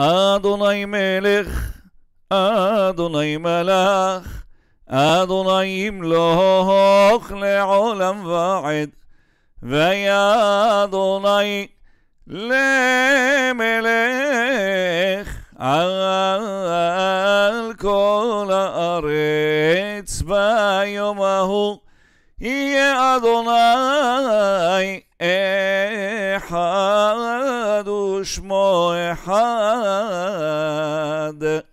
אדוני מלך, אדוני מלך, אדוני ימלוך לעולם ועד, והיה אדוני למלך על כל הארץ ביום ההוא, יהיה אדוני אל... אחד ושמו אחד